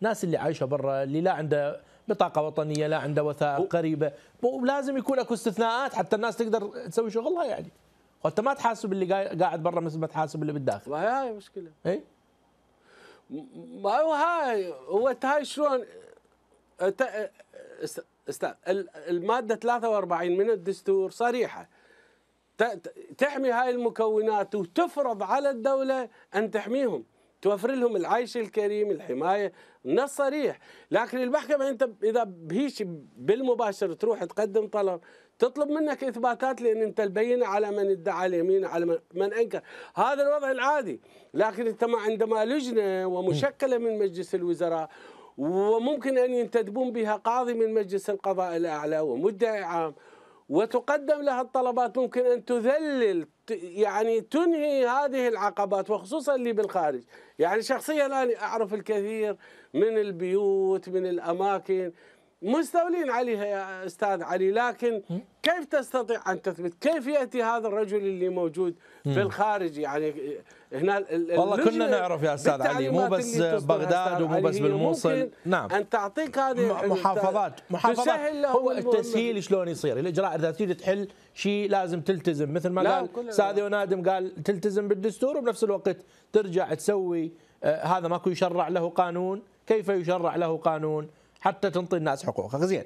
ناس اللي عايشه برا اللي لا عنده بطاقه وطنيه لا عنده وثائق قريبه ولازم يكون اكو استثناءات حتى الناس تقدر تسوي شغلها يعني وانت ما تحاسب اللي قاعد برا مثل ما تحاسب اللي بالداخل هاي هاي مشكله اي ما هو هاي هو هاي شلون استاذ الماده 43 من الدستور صريحه تحمي هاي المكونات وتفرض على الدوله ان تحميهم توفر لهم العيش الكريم الحمايه نص صريح لكن المحكمه انت اذا بهيش بالمباشر تروح تقدم طلب تطلب منك اثباتات لان انت البينه على من ادعى اليمين على من انكر هذا الوضع العادي لكن انت عندما لجنه ومشكله من مجلس الوزراء وممكن ان ينتدبون بها قاضي من مجلس القضاء الاعلى ومدعي عام وتقدم لها الطلبات ممكن ان تذلل يعني تنهي هذه العقبات وخصوصا اللي بالخارج يعني شخصيا انا اعرف الكثير من البيوت من الاماكن مستولين عليها يا استاذ علي لكن كيف تستطيع ان تثبت؟ كيف ياتي هذا الرجل اللي موجود في الخارج يعني هنا والله كنا نعرف يا استاذ علي مو بس بغداد ومو بس بالموصل نعم ان تعطيك هذه محافظات محافظات هو التسهيل شلون يصير الاجراء اذا تريد تحل شيء لازم تلتزم مثل ما قال سادي ونادم قال تلتزم بالدستور وبنفس الوقت ترجع تسوي آه، هذا ماكو يشرع له قانون كيف يشرع له قانون حتى تنطي الناس حقوقها زين